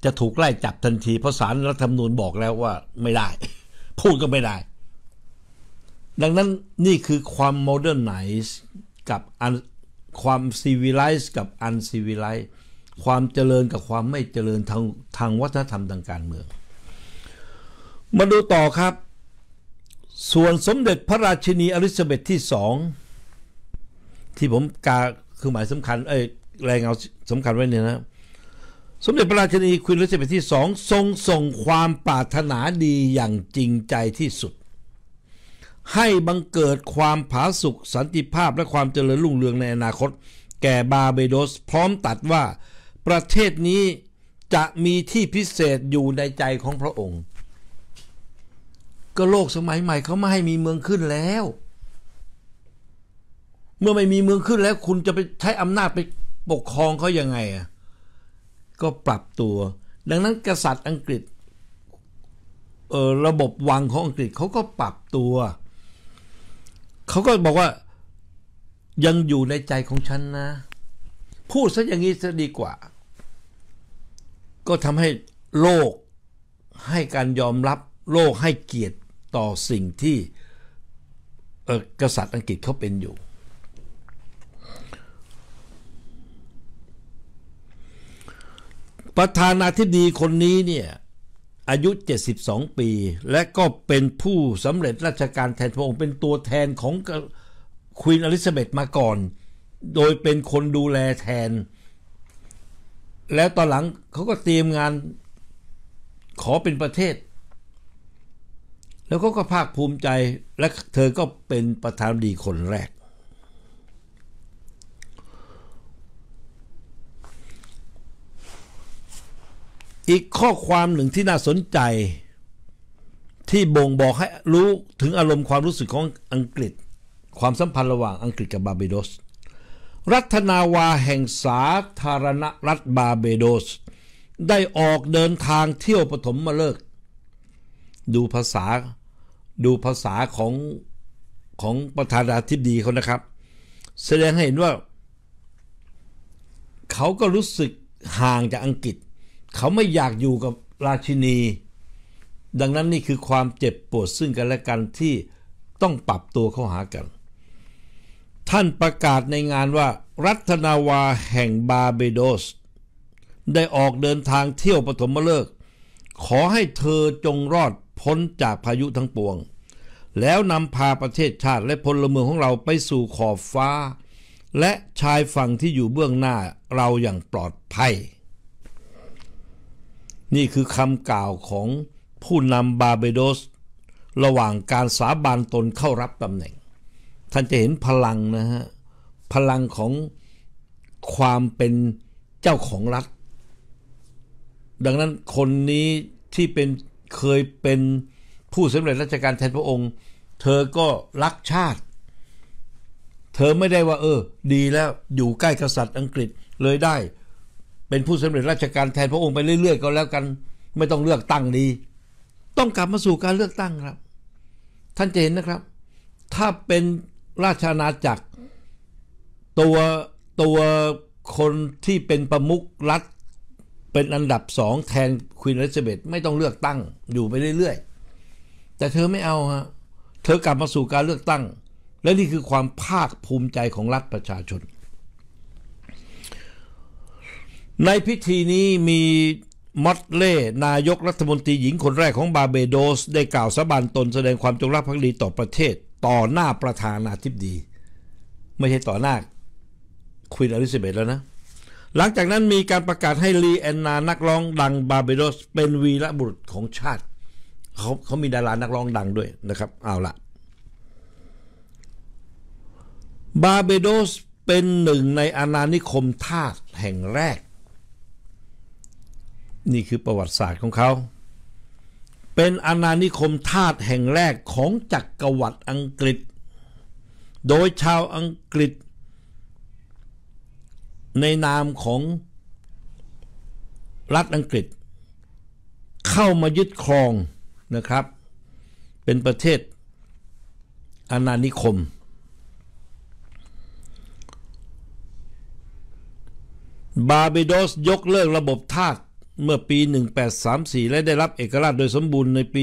จะถูกไล่จับทันทีเพราะสารรัฐธรรมนูญบอกแล้วว่าไม่ได้ พูดก็ไม่ได้ ดังนั้นนี่คือความโมเดิร์นไนซ์กับความซีวิไลซ์กับอันซีวิไลซ์ความเจริญกับความไม่เจริญทางทางวัฒนธรรมทางการเมือง มาดูต่อครับ ส่วนสมเด็จพระราชินีอลิซาเบธที่สองที่ผมกาคือหมายสำคัญเอ้แรงเอาสำคัญไว้เนี่ยนะสมเด็จพระราชินีคุณอลิซาเบธที่สองทรงส่งความปรารถนาดีอย่างจริงใจที่สุด ให้บังเกิดความผาสุกสันติภาพ และความเจริญรุ่งเรืองในอนาคต แก่บาเบโดส พร้อมตัดว่าประเทศนี้จะมีที่พิเศษอยู่ในใจของพระองค์ ก็โลกสมัยใหม่เขาไม่ให้มีเมืองขึ้นแล้ว เมื่อไม่มีเมืองขึ้นแล้ว คุณจะไปใช้อำนาจไปปกครองเขายังไงอ่ะก็ปรับตัว ดังนั้น กษัตริย์อังกฤษระบบวังของอังกฤษเขาก็ปรับตัว เขาก็บอกว่ายังอยู่ในใจของฉันนะ พูดซะอย่างนี้จะดีกว่าก็ทำให้โลกให้การยอมรับโลกให้เกียรติต่อสิ่งที่กษัตริย์อังกฤษเขาเป็นอยู่ ประธานาธิบดีคนนี้เนี่ย อายุ 72 ปี และก็เป็นผู้สำเร็จราชการแทนพระองค์เป็นตัวแทนของควีนอลิซาเบธมาก่อน โดยเป็นคนดูแลแทนแล้วตอนหลังเขาก็เตรียมงานขอเป็นประเทศ แล้วเขาก็ภาคภูมิใจและเธอก็เป็นประธานดีคนแรก อีกข้อความหนึ่งที่น่าสนใจที่บ่งบอกให้รู้ถึงอารมณ์ความรู้สึกของอังกฤษ ความสัมพันธ์ระหว่างอังกฤษกับบาร์บโดสรัฐนาวาแห่งสาธารณรัฐบาเบโดส ได้ออกเดินทางเที่ยวปฐมมาเลิก ดูภาษาดูภาษาของ ของประธานาธิบดีเขานะครับ แสดงให้เห็นว่า เขาก็รู้สึกห่างจากอังกฤษเขาไม่อยากอยู่กับราชินี ดังนั้นนี่คือความเจ็บปวดซึ่งกันและกันที่ต้องปรับตัวเข้าหากันท่านประกาศในงานว่ารัตนาวาแห่งบาเบโดส ได้ออกเดินทางเที่ยวปฐมฤกษ์ขอให้เธอจงรอดพ้นจากพายุทั้งปวง แล้วนำพาประเทศชาติและพลเมืองของเราไปสู่ขอบฟ้า และชายฝั่งที่อยู่เบื้องหน้าเราอย่างปลอดภัย นี่คือคำกล่าวของผู้นำบาเบโดส ระหว่างการสาบานตนเข้ารับตำแหน่งท่านจะเห็นพลังนะฮะพลังของความเป็นเจ้าของรัฐดังนั้นคนนี้ที่เป็นเคยเป็นผู้สำเร็จ ราชการแทนพระองค์ เธอก็รักชาติ เธอไม่ได้ว่า เออ ดีแล้วอยู่ใกล้กษัตริย์อังกฤษเลยได้ เป็นผู้สำเร็จราชการแทนพระองค์ไปเรื่อยๆก็แล้วกัน ไม่ต้องเลือกตั้งดี ต้องกลับมาสู่การเลือกตั้งครับ ท่านจะเห็นนะครับ ถ้าเป็นราชอาณาจักรตัวตัวคนที่เป็นประมุขรัฐเป็นอันดับสองแทนควีนลิซาเบธไม่ต้องเลือกตั้งอยู่ไปเรื่อยๆ แต่เธอไม่เอาฮะ เธอกลับมาสู่การเลือกตั้ง และนี่คือความภาคภูมิใจของรัฐประชาชน ในพิธีนี้มีมอตเล่นายกรัฐมนตรีหญิงคนแรกของบาเบโดส ได้กล่าวสาบานตนแสดงความจงรักภักดีต่อประเทศต่อหน้าประธานาธิบดี ไม่ใช่ต่อหน้าควีนอลิซาเบธแล้วนะหลังจากนั้นมีการประกาศให้ลีแอนนานักร้องดังบาเบโดสเป็นวีรบุรุษของชาติเขาเขามีดารานักร้องดังด้วยนะครับเอาละบาเบโดสเป็นหนึ่งในอาณานิคมทาสแห่งแรก นี่คือประวัติศาสตร์ของเขาเป็นอาณานิคมทาสแห่งแรกของจักรวรรดิอังกฤษ โดยชาวอังกฤษ ในนามของรัฐอังกฤษ เข้ามายึดครองนะครับ เป็นประเทศอาณานิคมบาเบโดสยกเลิกระบบทาสเมื่อปี 1834 และได้รับเอกราชโดยสมบูรณ์ในปี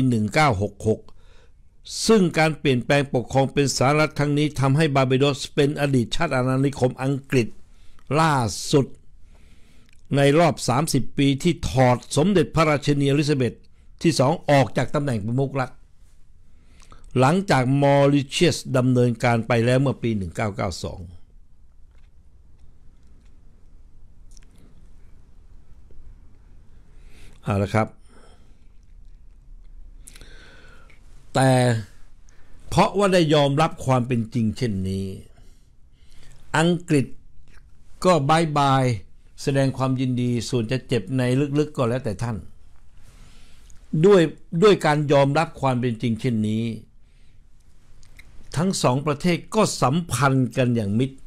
1966 ซึ่งการเปลี่ยนแปลงปกครองเป็นสารัฐครั้งนี้ทำให้บาเบโดสเป็นอดีตชาติอาณานิคมอังกฤษ ล่าสุดในรอบ 30 ปีที่ถอดสมเด็จพระราชนีอลิซาเบธที่สองออกจากตำแหน่งประมุขรัฐหลังจากมอริเชสดำเนินการไปแล้วเมื่อปี 1992เอาละครับ แต่เพราะว่าได้ยอมรับความเป็นจริงเช่นนี้ อังกฤษก็บายบายแสดงความยินดีส่วนจะเจ็บในลึกๆก็แล้วแต่ท่าน ด้วยด้วยการยอมรับความเป็นจริงเช่นนี้ ทั้งสองประเทศก็สัมพันธ์กันอย่างมิตร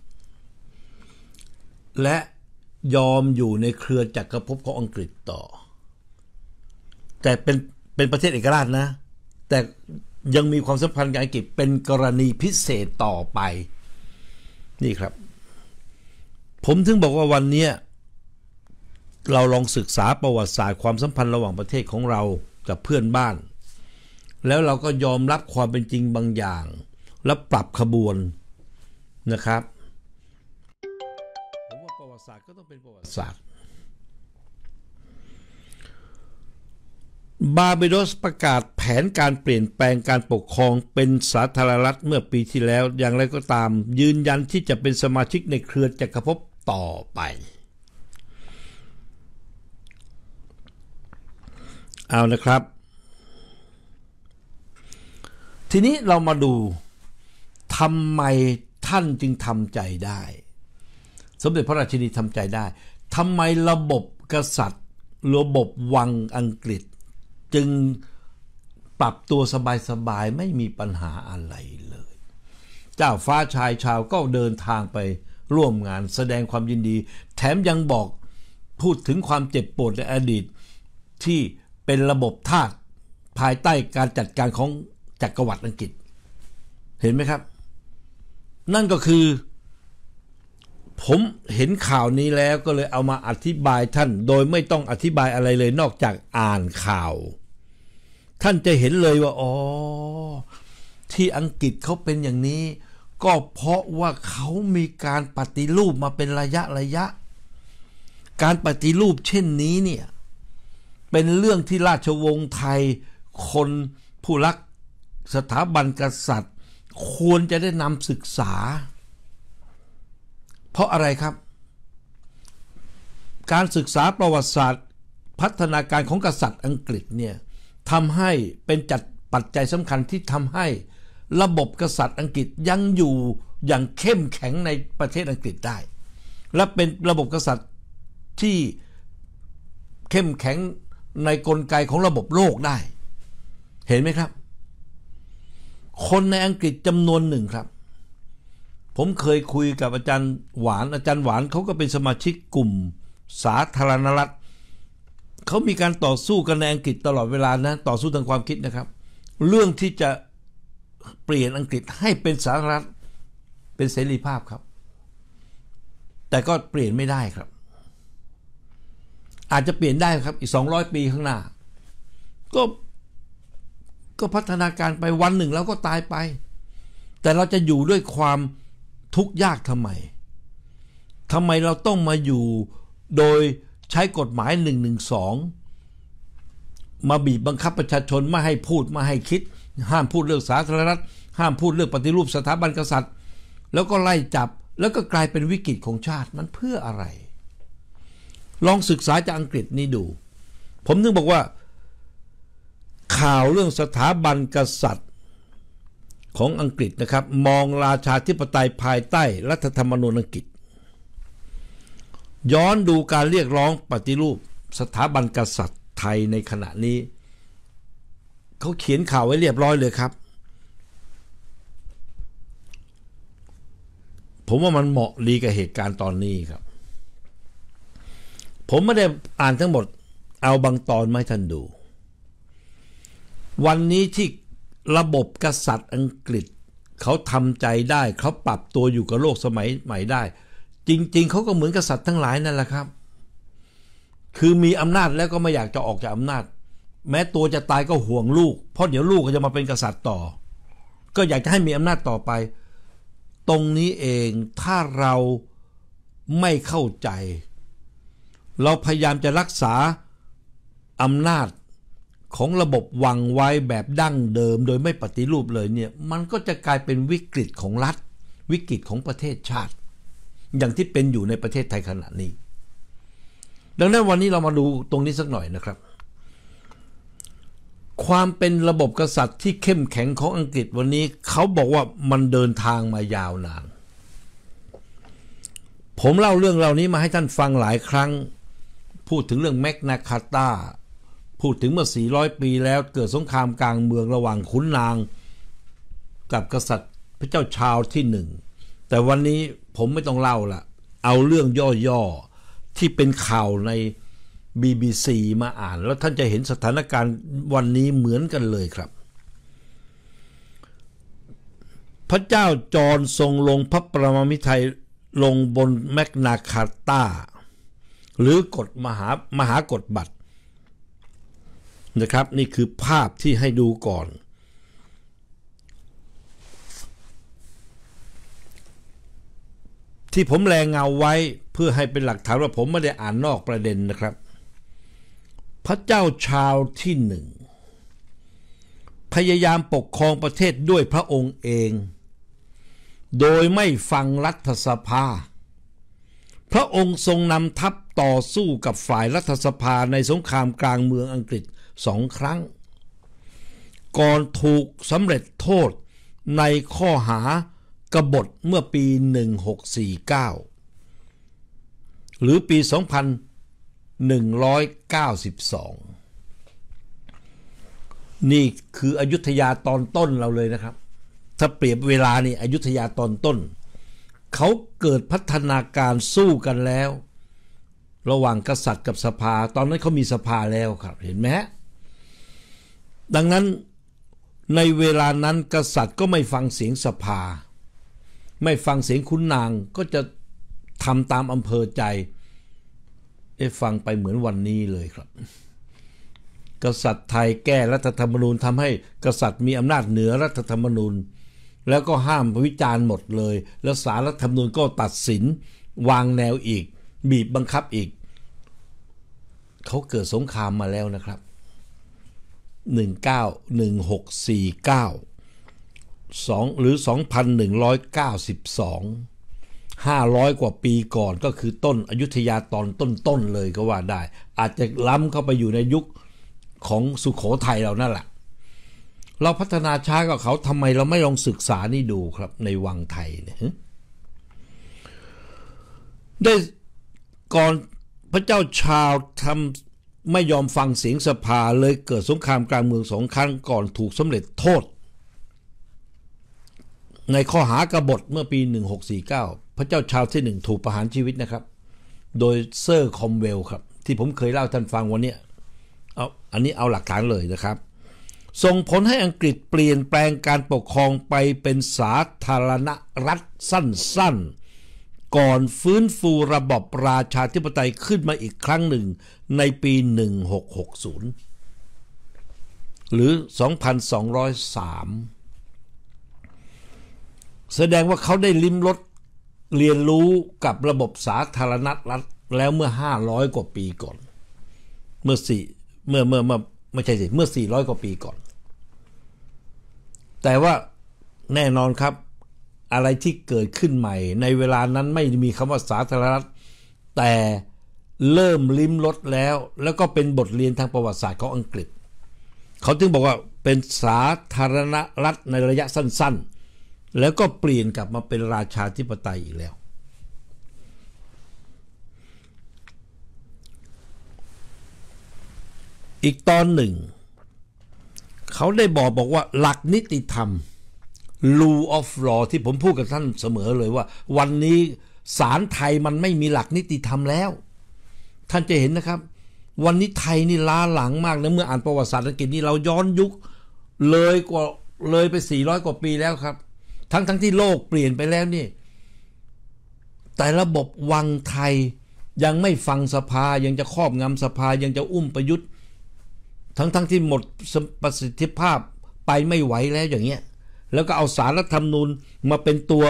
และยอมอยู่ในเครือจักรภพของอังกฤษต่อแต่เป็นเป็นประเทศเอกราชนะ แต่ยังมีความสัมพันธ์กับอังกฤษเป็นกรณีพิเศษต่อไปนี่ครับ ผมถึงบอกว่าวันนี้ เราลองศึกษาประวัติศาสตร์ความสัมพันธ์ระหว่างประเทศของเรากับเพื่อนบ้าน แล้วเราก็ยอมรับความเป็นจริงบางอย่าง และปรับขบวนนะครับ ผมว่าประวัติศาสตร์ก็ต้องเป็นประวัติศาสตร์บาเบโดสประกาศแผนการเปลี่ยนแปลงการปกครองเป็นสาธารณรัฐเมื่อปีที่แล้ว อย่างไรก็ตามยืนยันที่จะเป็นสมาชิกในเครือจักรภพต่อไป เอานะครับ ทีนี้เรามาดูทำไมท่านจึงทำใจได้ สมเด็จพระราชินีทำใจได้ทำไมระบบกษัตริย์ ระบบวังอังกฤษจึงปรับตัวสบายๆไม่มีปัญหาอะไรเลย เจ้าฟ้าชายชาวก็เดินทางไปร่วมงานแสดงความยินดี แถมยังบอกพูดถึงความเจ็บปวดในอดีต ที่เป็นระบบทาสภายใต้การจัดการของจักรวรรดิอังกฤษ เห็นไหมครับ นั่นก็คือผมเห็นข่าวนี้แล้วก็เลยเอามาอธิบายท่านโดยไม่ต้องอธิบายอะไรเลยนอกจากอ่านข่าว ท่านจะเห็นเลยว่าอ๋อที่อังกฤษเขาเป็นอย่างนี้ ก็เพราะว่าเขามีการปฏิรูปมาเป็นระยะ ระยะ การปฏิรูปเช่นนี้เนี่ย เป็นเรื่องที่ราชวงศ์ไทย คนผู้รัก สถาบันกษัตริย์ ควรจะได้นำศึกษาเพราะอะไรครับ การศึกษาประวัติศาสตร์ พัฒนาการของกษัตริย์อังกฤษเนี่ยทำให้เป็นจัดปัจจัยสำคัญที่ทำให้ระบบกษัตริย์อังกฤษยังอยู่อย่างเข้มแข็งในประเทศอังกฤษได้ และเป็นระบบกษัตริย์ที่เข้มแข็งในกลไกของระบบโลกได้ เห็นไหมครับ คนในอังกฤษจำนวนหนึ่งครับผมเคยคุยกับอาจารย์หวาน อาจารย์หวานเขาก็เป็นสมาชิกกลุ่ม สาธารณรัฐเขามีการต่อสู้กันในอังกฤษตลอดเวลานะต่อสู้ทางความคิดนะครับ เรื่องที่จะเปลี่ยนอังกฤษให้เป็นสาธารณรัฐ เป็นเสรีภาพครับ แต่ก็เปลี่ยนไม่ได้ครับ อาจจะเปลี่ยนได้ครับอีก 200 ปีข้างหน้า ก็ก็พัฒนาการไปวันหนึ่งเราก็ตายไป แต่เราจะอยู่ด้วยความทุกข์ยากทำไม ทำไมเราต้องมาอยู่โดยใช้กฎหมาย1องมาบีบบังคับประชาชนไม่ให้พูดไม่ให้คิด ห้ามพูดเรื่องสาธารณรัฐ ห้ามพูดเรื่องปฏิรูปสถาบันกษัตริย์ แล้วก็ไล่จับแล้วก็กลายเป็นวิกฤตของชาติ มันเพื่ออะไร ลองศึกษาจากอังกฤษนี่ดู ผมนึกบอกว่าข่าวเรื่องสถาบันกษัตริย์ของอังกฤษนะครับมองราชาธิปไตยภายใต้ รัฐธรรมนูญอังกฤษย้อนดูการเรียกร้องปฏิรูป สถาบันกษัตริย์ไทยในขณะนี้ เขาเขียนข่าวไว้เรียบร้อยเลยครับ ผมว่ามันเหมาะดีกับเหตุการณ์ตอนนี้ครับ ผมไม่ได้อ่านทั้งหมดเอาบางตอนมาให้ท่านดู วันนี้ที่ระบบกษัตริย์อังกฤษ เขาทำใจได้ เขาปรับตัวอยู่กับโลกสมัยใหม่ได้ จริงๆ เขาก็เหมือนกษัตริย์ทั้งหลายนั่นแหละครับ คือมีอำนาจแล้วก็ไม่อยากจะออกจากอำนาจ แม้ตัวจะตายก็ห่วงลูกเพราะเดี๋ยวลูกก็จะมาเป็นกษัตริย์ต่อ ก็อยากจะให้มีอำนาจต่อไป ตรงนี้เองถ้าเราไม่เข้าใจ เราพยายามจะรักษาอำนาจของระบบวังไว้แบบดั้งเดิม โดยไม่ปฏิรูปเลยเนี่ย มันก็จะกลายเป็นวิกฤตของรัฐวิกฤตของประเทศชาติ อย่างที่เป็นอยู่ในประเทศไทยขณะนี้ ดังนั้นวันนี้เรามาดูตรงนี้สักหน่อยนะครับ ความเป็นระบบกษัตริย์ที่เข้มแข็งของอังกฤษวันนี้ เขาบอกว่ามันเดินทางมายาวนาน ผมเล่าเรื่องเหล่านี้มาให้ท่านฟังหลายครั้งพูดถึงเรื่องแมกนาคาตาูดถึงเมื่อ 400 ปีแล้วเกิดสงครามกลางเมืองระหว่างขุนนาง กับกษัตริย์พระเจ้าชาวที่หนึ่ง แต่วันนี้ผมไม่ต้องเล่าละเอาเรื่องย่อๆ ที่เป็นข่าวใน BBC มาอ่าน แล้วท่านจะเห็นสถานการณ์วันนี้เหมือนกันเลยครับ พระเจ้าจอรนทรงลงพระประมามิทัยลงบนแมกนาคาตา หรือกฎมหามหากฎบัตรนะครับ นี่คือภาพที่ให้ดูก่อน ที่ผมแรงเงาไว้เพื่อให้เป็นหลักฐานว่าผมไม่ได้อ่านนอกประเด็นนะครับ พระเจ้าชาวที่หนึ่ง พยายามปกครองประเทศด้วยพระองค์เอง โดยไม่ฟังรัฐสภา พระองค์ทรงนำทัพต่อสู้กับฝ่ายรัฐสภาในสงครามกลางเมืองอังกฤษสองครั้งก่อนถูกสำเร็จโทษในข้อหากบฏเมื่อปี 1649 หรือปี2192 นี่คืออยุธยาตอนต้นเราเลยนะครับ ถ้าเปรียบเวลานี่อยุธยาตอนต้น เขาเกิดพัฒนาการสู้กันแล้ว ระหว่างกษัตริย์กับสภาตอนนั้นเขามีสภาแล้วครับ เห็นไหมฮะดังนั้นในเวลานั้น กษัตริย์ก็ไม่ฟังเสียงสภา ไม่ฟังเสียงคุณนางก็จะทำตามอำเภอใจได้ฟังไปเหมือนวันนี้เลยครับ กษัตริย์ไทยแก้รัฐธรรมนูญทำให้ กษัตริย์มีอำนาจเหนือรัฐธรรมนูญ แล้วก็ห้ามวิจารณ์หมดเลย แล้วสารรัฐธรรมนูญก็ตัดสินวางแนวอีก บีบบังคับอีก เขาเกิดสงครามมาแล้วนะครับ191649 2หรือ 2192 500 กว่าปีก่อนก็คือต้นอยุธยาตอนต้นๆเลยก็ว่าได้ อาจจะล้ำเข้าไปอยู่ในยุคของสุขโขทัยเรานั่นแหละ เราพัฒนาช้ากว่าเขาทำไมเราไม่ลองศึกษานี่ดูครับในวังไทยเนี่ยได้ก่อนพระเจ้าชาวทำไม่ยอมฟังเสียงสภาเลยเกิดสงครามกลางเมืองสองครั้ง ก่อนถูกสำเร็จโทษ ในข้อหากบฏเมื่อปี 1649 พระเจ้าชาวที่หนึ่งถูกประหารชีวิตนะครับ โดยเซอร์คอมเวลครับ ที่ผมเคยเล่าท่านฟังวันนี้เอาอันนี้เอาหลักฐานเลยนะครับ ส่งผลให้อังกฤษเปลี่ยนแปลงการปกครองไปเป็นสาธารณรัฐสั้นๆก่อนฟื้นฟูระบบราชาธิปไตยขึ้นมาอีกครั้งหนึ่งในปี 1660 หรือ 2203 แสดงว่าเขาได้ลิ้มรสเรียนรู้กับระบบสาธารณรัฐ แล้วเมื่อ 500 กว่าปีก่อน เมื่อสี่เมื่อเมื่อ เมื่อ ไม่ใช่สิ เมื่อ 400 กว่าปีก่อน แต่ว่าแน่นอนครับอะไรที่เกิดขึ้นใหม่ ในเวลานั้นไม่มีคำว่าสาธารณรัฐ แต่เริ่มลิ้มรสแล้ว แล้วก็เป็นบทเรียนทางประวัติศาสตร์ของอังกฤษ เขาจึงบอกว่าเป็นสาธารณรัฐในระยะสั้นๆ แล้วก็เปลี่ยนกลับมาเป็นราชาธิปไตยอีกแล้ว อีกตอนหนึ่ง เขาได้บอกบอกว่าหลักนิติธรรมรูออฟลอที่ผมพูดกับท่านเสมอเลยว่า วันนี้ศาลไทยมันไม่มีหลักนิติธรรมแล้ว ท่านจะเห็นนะครับ วันนี้ไทยนี่ล้าหลังมากนะเมื่ออ่านประวัติศาสตร์อังกฤษนี่เราย้อนยุคเลยกว่าเลยไป 400 กว่าปีแล้วครับ ทั้งทั้งที่โลกเปลี่ยนไปแล้วนี่ แต่ระบบวังไทยยังไม่ฟังสภายังจะครอบงำสภายังจะอุ้มประยุทธ์ทั้งทั้งที่หมดประสิทธิภาพไปไม่ไหวแล้วอย่างเงี้ยแล้วก็เอาสารรัฐธรรมนูญมาเป็นตัว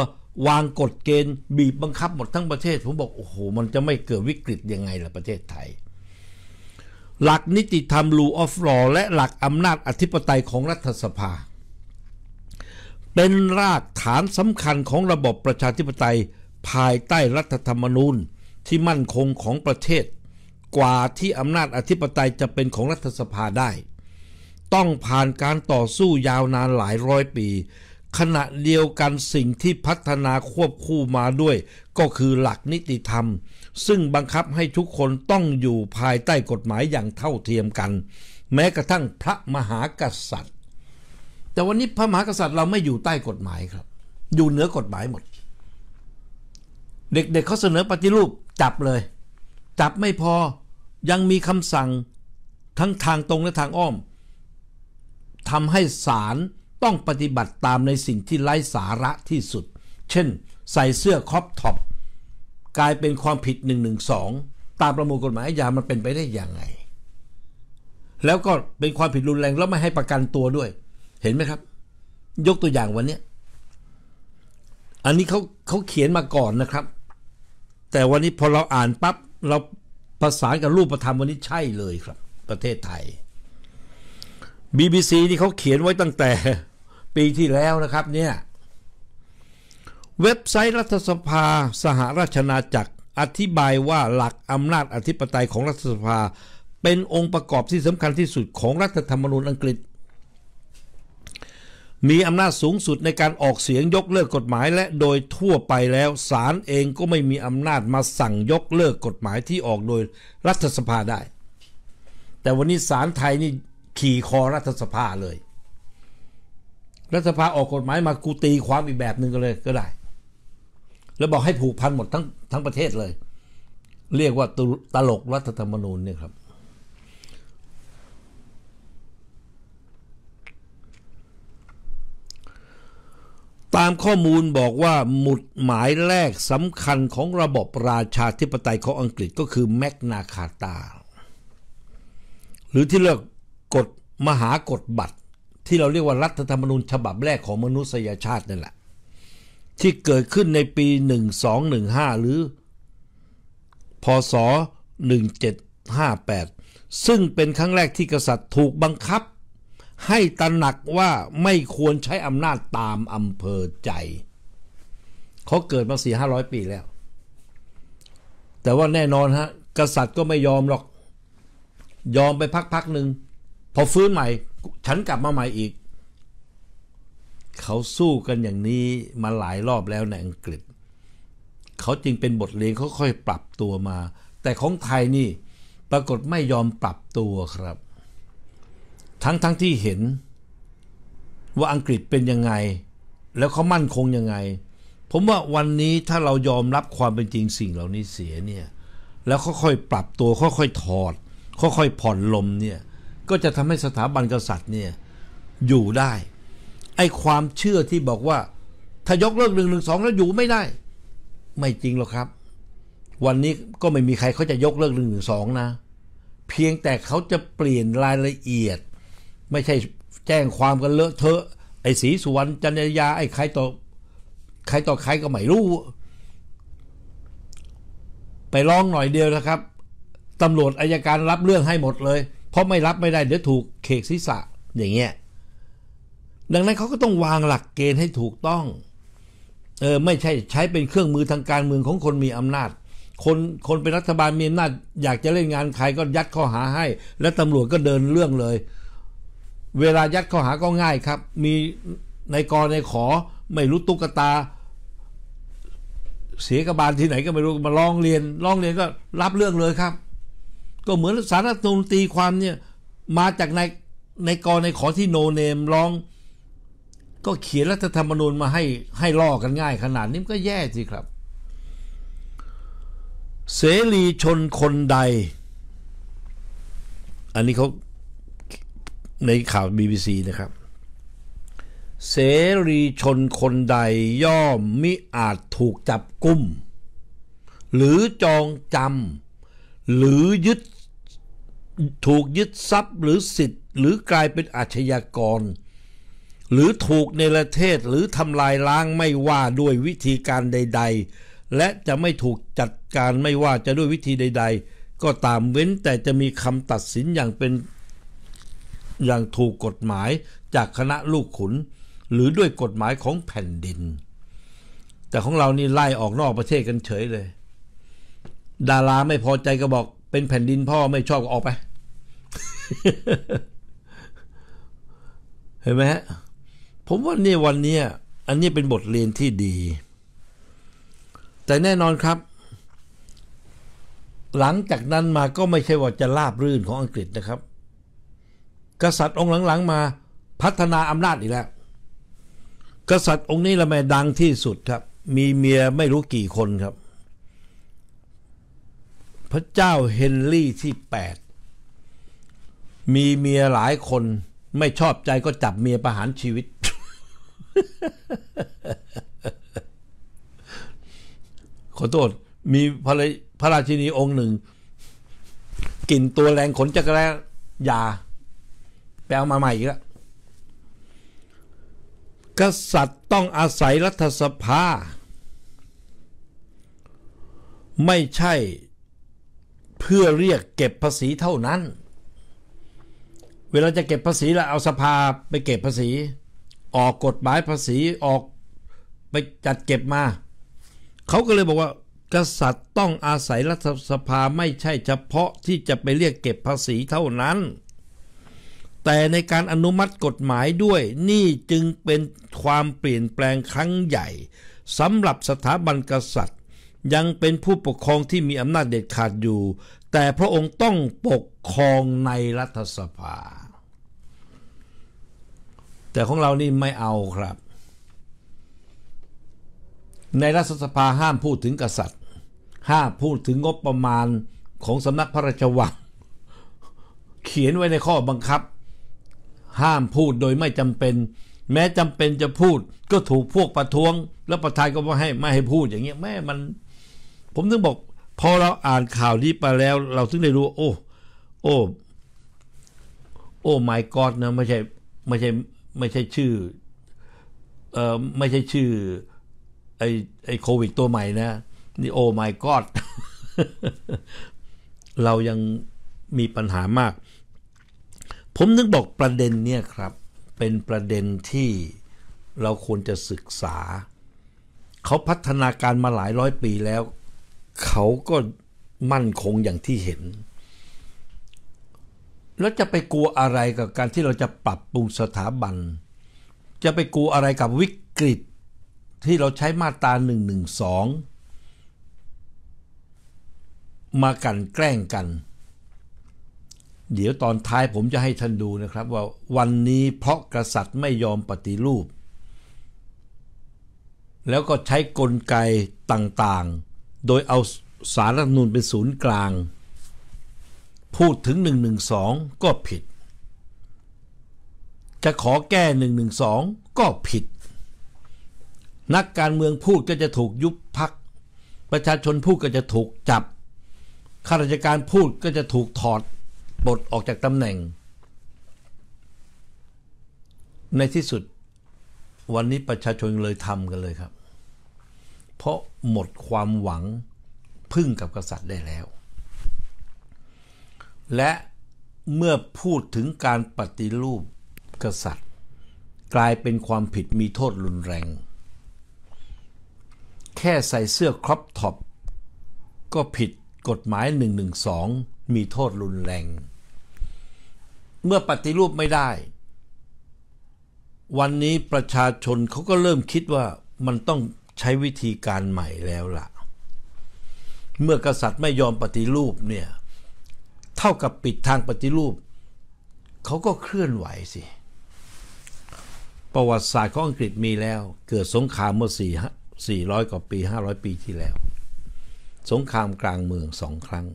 วางกฎเกณฑ์บีบบังคับหมดทั้งประเทศ ผมบอกโอ้โห มันจะไม่เกิดวิกฤตยังไงล่ะประเทศไทย หลักนิติธรรมรูออฟลอและหลักอำนาจอธิปไตยของรัฐสภา เป็นรากฐานสำคัญของระบบประชาธิปไตยภายใต้รัฐธรรมนูญที่มั่นคงของประเทศ กว่าที่อำนาจอธิปไตยจะเป็นของรัฐสภาได้ต้องผ่านการต่อสู้ยาวนานหลายร้อยปี ขณะเดียวกันสิ่งที่พัฒนาควบคู่มาด้วย ก็คือหลักนิติธรรม ซึ่งบังคับให้ทุกคนต้องอยู่ภายใต้กฎหมายอย่างเท่าเทียมกัน แม้กระทั่งพระมหากษัตริย์ แต่วันนี้พระมหากษัตริย์เราไม่อยู่ใต้กฎหมายครับ อยู่เหนือกฎหมายหมด เด็กๆเเขาเสนอปฏิรูป จับเลย จับไม่พอยังมีคำสั่งทั้งทางตรงและทางอ้อมทำให้ศาลต้องปฏิบัติตามในสิ่งที่ไร้สาระที่สุด เช่นใส่เสื้อคอปท็อปกลายเป็นความผิด1องตามประมวลกฎหมายอาญามันเป็นไปได้อย่างไง แล้วก็เป็นความผิดรุนแรงแล้วไม่ให้ประกันตัวด้วย เห็นไหมครับ ยกตัวอย่างวันนี้ อันนี้เขาเขาเขียนมาก่อนนะครับ แต่วันนี้พอเราอ่านปับ๊บเราประสานกับรูปธรรมวันนี้ใช่เลยครับ ประเทศไทย BBC นี่เขาเขียนไว้ตั้งแต่ปีที่แล้วนะครับเนี่ย เว็บไซต์รัฐสภาสหราชนาจักรอธิบายว่าหลักอำนาจอธิปไตยของรัฐสภาเป็นองค์ประกอบที่สำคัญที่สุดของรัฐธรรมนูญอังกฤษ มีอำนาจสูงสุดในการออกเสียงยกเลิกกฎหมายและโดยทั่วไปแล้วศาลเองก็ไม่มีอำนาจมาสั่งยกเลิกกฎหมายที่ออกโดยรัฐสภาได้ แต่วันนี้ศาลไทยนี่ขี่คอรัฐสภาเลย รัฐสภาออกกฎหมายมากูตีความอีกแบบหนึ่งก็เลยก็ได้ แล้วบอกให้ผูกพันหมดทั้งทั้งประเทศเลย เรียกว่าตลกรัฐธรรมนูญเนี่ยครับ ตามข้อมูลบอกว่าหมุดหมายแรกสำคัญของระบบราชาธิปไตยของอังกฤษก็คือแมกนาคาตา หรือที่เรียกกฎมหากฎบัตรที่เราเรียกว่ารัฐธรรมนูญฉบับแรกของมนุษยชาตินั่นแหละ ที่เกิดขึ้นในปี 1215 หรือ พศ1758 ซึ่งเป็นครั้งแรกที่กษัตริย์ถูกบังคับ ให้ตระหนักว่าไม่ควรใช้อำนาจตามอำเภอใจ เขาเกิดมา4-500 ปีแล้ว แต่ว่าแน่นอนฮะ กษัตริย์ก็ไม่ยอมหรอก ยอมไปพักๆหนึ่งพอฟื้นใหม่ฉันกลับมาใหม่อีก เขาสู้กันอย่างนี้มาหลายรอบแล้วในอังกฤษ เขาจึงเป็นบทเรียนเขาค่อยปรับตัวมา แต่ของไทยนี่ปรากฏไม่ยอมปรับตัวครับ ทั้งทั้งที่เห็นว่าอังกฤษเป็นยังไง แล้วเขามั่นคงยังไง ผมว่าวันนี้ถ้าเรายอมรับความเป็นจริงสิ่งเหล่านี้เสียเนี่ยแล้วค่อยๆปรับตัวค่อยๆถอดค่อยๆผ่อนลมเนี่ยก็จะทำให้สถาบันกษัตริย์เนี่ยอยู่ได้ ไอ้ความเชื่อที่บอกว่า ถ้ายกเลิกหนึ่งหนึ่งสองแล้วอยู่ไม่ได้ ไม่จริงหรอกครับ วันนี้ก็ไม่มีใครเขาจะยกเลิกหนึ่งหนึ่งสองนะ เพียงแต่เขาจะเปลี่ยนรายละเอียด ไม่ใช่แจ้งความกันเลอะเทอะไอ้สีสุวรรณจันยาไอ้ใครต่อใครต่อใครก็ไม่รู้ ไปร้องหน่อยเดียวนะครับตำรวจอายการรับเรื่องให้หมดเลยราะไม่รับ ไม่ได้ เดี๋ยวถูกเคกศีรษะอย่างเงี้ยดังนั้นเขาก็ต้องวางหลักเกณฑ์ให้ถูกต้องเออไม่ใช่ ใช้เป็นเครื่องมือทางการเมืองของคนมีอำนาจ คนคนเป็นรัฐบาลมีอำนาจ อยากจะเล่นงานใคร ก็ยัดข้อหาให้ และตำรวจก็เดินเรื่องเลย เวลายัดข้อหาก็ง่ายครับ มีในกรในขอไม่รู้ตุ๊กตา เสียกบาลที่ไหนก็ไม่รู้มาลองเรียนลองเรียนก็รับเรื่องเลยครับก็เหมือนสารรรนูตีความเนี่ย มาจากในในกรในขอที่โนเนมร้อง ก็เขียนรัฐธรรมนูญมาให้ให้ล่อกันง่ายขนาดนี้มันก็แย่สิครับ เสรีชนคนใด อันนี้เขาในข่าว BBC นะครับ เสรีชนคนใดย่อมมิอาจถูกจับกุมหรือจองจำหรือยึดถูกยึดทรัพย์หรือสิทธิ์ หรือกลายเป็นอาชญากร หรือถูกในประเทศหรือทำลายล้างไม่ว่าด้วยวิธีการใดๆ และจะไม่ถูกจัดการไม่ว่าจะด้วยวิธีใด ๆ ก็ตามเว้นแต่จะมีคำตัดสินอย่างเป็นอย่างถูกกฎหมายจากคณะลูกขุน หรือด้วยกฎหมายของแผ่นดิน แต่ของเรานี่ไล่ออกนอกประเทศกันเฉยเลย ดาราไม่พอใจก็บอกเป็นแผ่นดินพ่อไม่ชอบก็ออกไปเห็นไหม ผมว่านี่วันนี้ อันนี้เป็นบทเรียนที่ดี แต่แน่นอนครับ หลังจากนั้นมาก็ไม่ใช่ว่าจะราบรื่นของอังกฤษนะครับ กษัตริย์องค์หลังๆมา พัฒนาอำนาจอีกแล้ว กษัตริย์องค์นี้ละแม่ดังที่สุดครับ มีเมียไม่รู้กี่คนครับ พระเจ้าเฮนรี่ที่แปดมีเมียหลายคนไม่ชอบใจก็จับเมียประหารชีวิต ขอโทษ มีพระพระราชินีองค์หนึ่งกลิ่นตัวแรงขนจักรแล้ยาไปเอามาใหม่อีกแล้ว กษัตริย์ต้องอาศัยรัฐสภา ไม่ใช่เพื่อเรียกเก็บภาษีเท่านั้นเวลาจะเก็บภาษีแล้วเอาสภาไปเก็บภาษี ออกกฎหมายภาษีออกไปจัดเก็บมาเขาก็เลยบอกว่า กษัตริย์ต้องอาศัยรัฐสภาไม่ใช่เฉพาะที่จะไปเรียกเก็บภาษีเท่านั้น แต่ในการอนุมัติกฎหมายด้วย นี่จึงเป็นความเปลี่ยนแปลงครั้งใหญ่สำหรับสถาบันกษัตริย์ ยังเป็นผู้ปกครองที่มีอำนาจเด็ดขาดอยู่แต่พระองค์ต้องปกครองในรัฐสภา แต่ของเรานี่ไม่เอาครับ ในรัฐสภาห้ามพูดถึงกษัตริย์ ห้ามพูดถึงงบประมาณของสำนักพระราชวังเขียนไว้ในข้อบังคับ ห้ามพูดโดยไม่จำเป็น แม้จำเป็นจะพูดก็ถูกพวกประท้วง แล้วประธานก็ไม่ให้ไม่ให้พูดอย่างเงี้ยแม่มันผมถึงบอกพอเราอ่านข่าวนี้ไปแล้วเราถึงได้รู้โอ้ โอ้โอ้ไค์กอ d นะไม่ใช่ไม่ใช่ไม่ใช่ชื่อเอ่อไม่ใช่ชื่อ ไอไอโควิดตัวใหม่นะ นี่โอ้ไค์กอ d เรายังมีปัญหามาก ผมนึกบอกประเด็นเนี่ยครับ เป็นประเด็นที่เราควรจะศึกษา เขาพัฒนาการมาหลายร้อยปีแล้วเขาก็มั่นคงอย่างที่เห็น แล้วจะไปกลัวอะไรกับการที่เราจะปรับปรุงสถาบัน จะไปกลัวอะไรกับวิกฤตที่เราใช้มาตราหนึ่่งงงหนึสอมากันแกล้งกัน เดี๋ยวตอนท้ายผมจะให้ท่านดูนะครับว่าวันนี้เพราะกษัตริย์ไม่ยอมปฏิรูป แล้วก็ใช้กลไกต่างโดยเอาสารรัฐนูลเป็นศูนย์กลาง พูดถึง 112 ก็ผิด จะขอแก้ 112 ก็ผิด นักการเมืองพูดก็จะถูกยุบพัก ประชาชนพูดก็จะถูกจับข้าราชการพูดก็จะถูกถอดบทออกจากตำแหน่ง ในที่สุดวันนี้ประชาชนเลยทำกันเลยครับเพราะหมดความหวังพึ่งกับกษัตริย์ได้แล้ว และเมื่อพูดถึงการปฏิรูปกษัตริย์ กลายเป็นความผิดมีโทษรุนแรง แค่ใส่เสื้อครอปท็อปก็ผิดกฎหมาย 112 มีโทษรุนแรง เมื่อปฏิรูปไม่ได้ วันนี้ประชาชนเขาก็เริ่มคิดว่ามันต้องใช้วิธีการใหม่แล้วละ่ะ เมื่อกษัตริย์ไม่ยอมปฏิรูปเนี่ย เท่ากับปิดทางปฏิรูปเขาก็เคลื่อนไหวสิประวัติศาสตร์ของอังกฤษมีแล้ว เกิดสงครามเมื่อ400กว่าปี500ปีที่แล้ว สงครามกลางเมืองสองครั้ง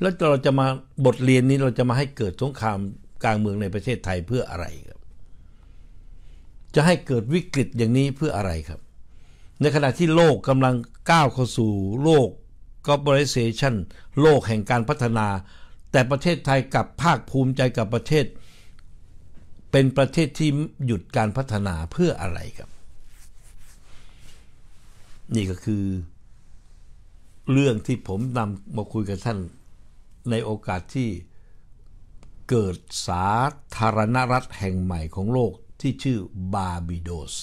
แล้วเราจะมาบทเรียนนี้เราจะมาให้เกิดสงครามกลางเมืองในประเทศไทยเพื่ออะไรครับ จะให้เกิดวิกฤตอย่างนี้เพื่ออะไรครับในขณะที่โลกกำลังก้าวเข้าสู่โลก globalization โลกแห่งการพัฒนา แต่ประเทศไทยกับภาคภูมิใจกับประเทศ เป็นประเทศที่หยุดการพัฒนาเพื่ออะไรครับ นี่ก็คือ เรื่องที่ผมนำมาคุยกับท่านในโอกาสที่เกิดสาธารณรัฐแห่งใหม่ของโลกที่ชื่อบาบิโดส